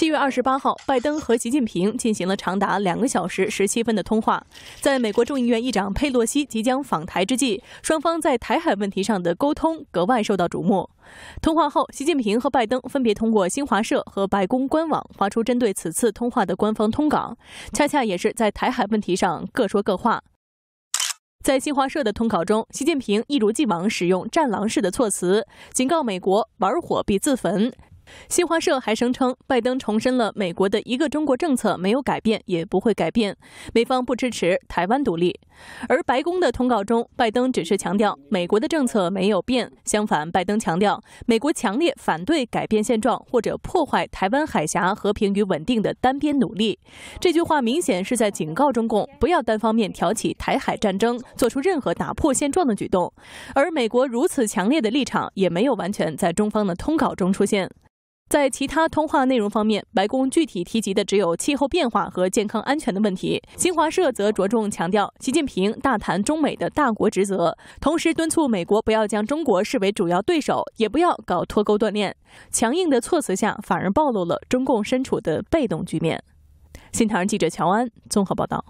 七月二十八号，拜登和习近平进行了长达两个小时十七分的通话。在美国众议院议长佩洛西即将访台之际，双方在台海问题上的沟通格外受到瞩目。通话后，习近平和拜登分别通过新华社和白宫官网发出针对此次通话的官方通稿，恰恰也是在台海问题上各说各话。在新华社的通稿中，习近平一如既往使用战狼式的措辞，警告美国玩火必自焚。新华社还声称，拜登重申了美国的一个中国政策没有改变，也不会改变。美方不支持台湾独立。而白宫的通告中，拜登只是强调美国的政策没有变。相反，拜登强调美国强烈反对改变现状或者破坏台湾海峡和平与稳定的单边努力。这句话明显是在警告中共不要单方面挑起台海战争，做出任何打破现状的举动。而美国如此强烈的立场也没有完全在中方的通稿中出现。在其他通话内容方面，白宫具体提及的只有气候变化和健康安全的问题。新华社则着重强调，习近平大谈中美的大国职责，同时敦促美国不要将中国视为主要对手，也不要搞脱钩断链。强硬的措辞下，反而暴露了中共身处的被动局面。新唐人记者乔安综合报道。